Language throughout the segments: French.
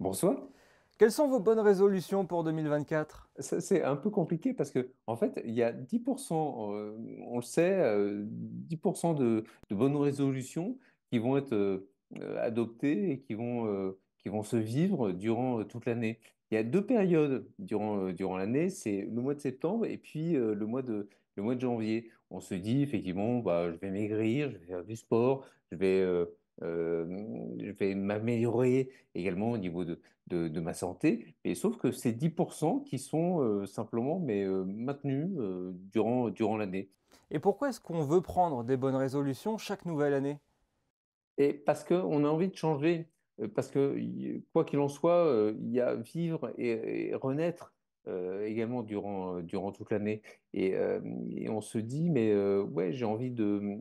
Bonsoir. Quelles sont vos bonnes résolutions pour 2024 C'est un peu compliqué parce que, en fait, il y a 10%, euh, on le sait, 10% euh, de, bonnes résolutions qui vont être euh, adoptées et qui vont, qui vont se vivre durant toute l'année. Il y a deux périodes durant, durant l'année, c'est le mois de septembre et puis le mois de, le mois de janvier. On se dit effectivement, bah, je vais maigrir, je vais faire du sport, je vais, je vais m'améliorer également au niveau de, ma santé. Mais sauf que c'est 10% qui sont simplement mais, maintenus durant, durant l'année. Et pourquoi est-ce qu'on veut prendre des bonnes résolutions chaque nouvelle année et parce qu'on a envie de changer, parce que quoi qu'il en soit, il y a vivre et renaître euh, également durant, euh, durant toute l'année. Euh, et, on se dit, mais ouais, j'ai envie de,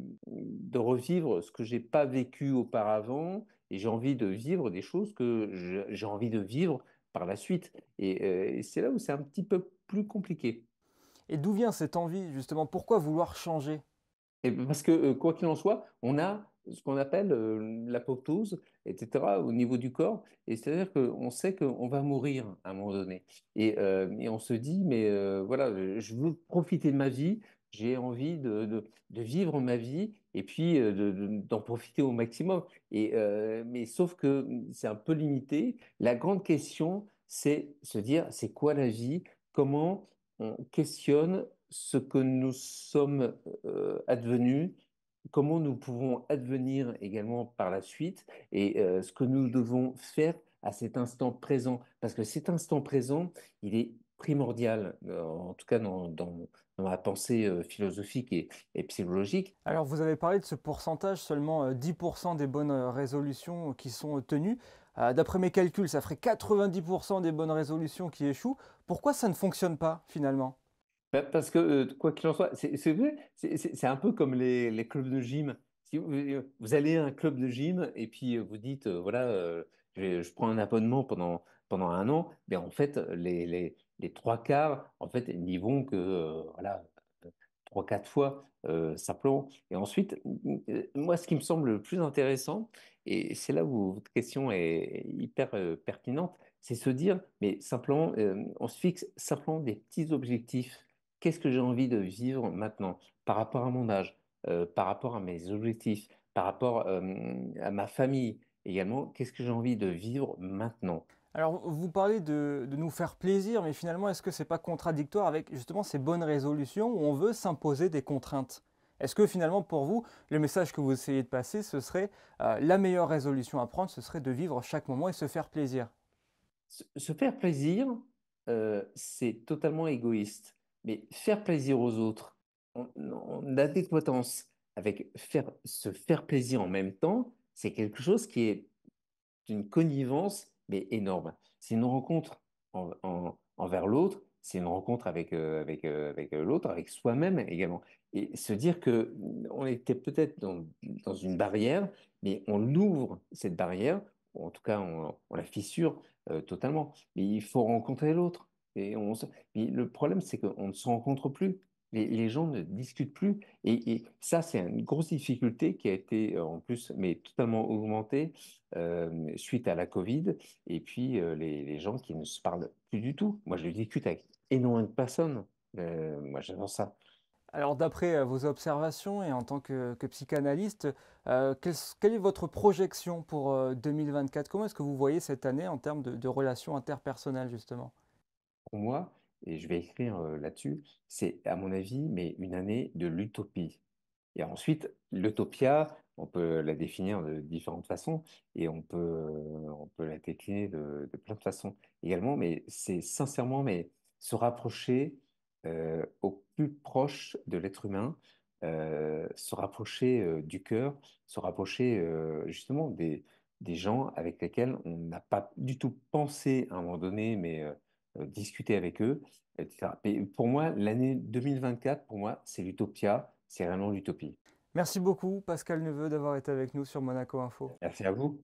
revivre ce que je n'ai pas vécu auparavant, et j'ai envie de vivre des choses que j'ai envie de vivre par la suite. Et, c'est là où c'est un petit peu plus compliqué. Et d'où vient cette envie, justement Pourquoi vouloir changer et eh ben, Parce que, quoi qu'il en soit, on a ce qu'on appelle l'apoptose, etc., au niveau du corps. Et c'est-à-dire qu'on sait qu'on va mourir à un moment donné. Et, et on se dit, mais voilà, je veux profiter de ma vie, j'ai envie de, de, vivre ma vie et puis d'en profiter au maximum. Et, mais sauf que c'est un peu limité. La grande question, c'est se dire, c'est quoi la vie Comment on questionne ce que nous sommes advenus comment nous pouvons advenir également par la suite et euh, ce que nous devons faire à cet instant présent. Parce que cet instant présent, il est primordial, euh, en tout cas dans, dans, la pensée euh, philosophique et, psychologique. Alors vous avez parlé de ce pourcentage, seulement 10% des bonnes résolutions qui sont tenues. D'après mes calculs, ça ferait 90% des bonnes résolutions qui échouent. Pourquoi ça ne fonctionne pas finalement parce que, quoi qu'il en soit, c'est c'est- un peu comme les, clubs de gym. Si euh, vous, allez à un club de gym et puis vous dites, voilà, je, prends un abonnement pendant, pendant un an, mais ben, en fait, les, les, les trois quarts, en fait, n'y vont que, voilà, trois, quatre fois, simplement. Et ensuite, euh, moi, ce qui me semble le plus intéressant, et c'est là où votre question est hyper pertinente, c'est se dire, mais simplement, on se fixe simplement des petits objectifs qu'est-ce que j'ai envie de vivre maintenant par rapport à mon âge, euh, par rapport à mes objectifs, par rapport à ma famille également, qu'est-ce que j'ai envie de vivre maintenant alors, vous parlez de, nous faire plaisir, mais finalement, est-ce que c'est pas contradictoire avec justement ces bonnes résolutions où on veut s'imposer des contraintes Est-ce que finalement, pour vous, le message que vous essayez de passer, ce serait euh, la meilleure résolution à prendre, ce serait de vivre chaque moment et se faire plaisir Se, faire plaisir, euh, c'est totalement égoïste. Mais faire plaisir aux autres en, adéquatance avec faire, se faire plaisir en même temps, c'est quelque chose qui est d'une connivence, mais énorme. C'est une rencontre envers l'autre, c'est une rencontre avec, euh, avec, euh, euh, l'autre, avec soi-même également. Et se dire que on était peut-être dans, une barrière, mais on ouvre cette barrière, ou en tout cas on, la fissure totalement. Mais il faut rencontrer l'autre. Et, le problème, c'est qu'on ne se rencontre plus. Les, gens ne discutent plus. Et, ça, c'est une grosse difficulté qui a été euh, en plus, mais totalement augmentée euh, suite à la Covid. Et puis, euh, les, gens qui ne se parlent plus du tout. Moi, je discute avec énormément de personnes. moi, j'adore ça. Alors, d'après vos observations et en tant que, psychanalyste, quelle, est votre projection pour 2024 Comment est-ce que vous voyez cette année en termes de, de relations interpersonnelles, justement pour moi, et je vais écrire là-dessus, c'est à mon avis, mais une année de l'utopie. Et ensuite, l'utopia, on peut la définir de différentes façons et on peut, on peut la décliner de, de, plein de façons également, mais c'est sincèrement mais se rapprocher au plus proche de l'être humain, se rapprocher du cœur, se rapprocher justement des, des gens avec lesquels on n'a pas du tout pensé à un moment donné, mais euh, discuter avec eux, etc. pour moi, l'année 2024, pour moi, c'est l'utopia, c'est vraiment l'utopie. Merci beaucoup, Pascal Neveu, d'avoir été avec nous sur Monaco Info. Merci à vous.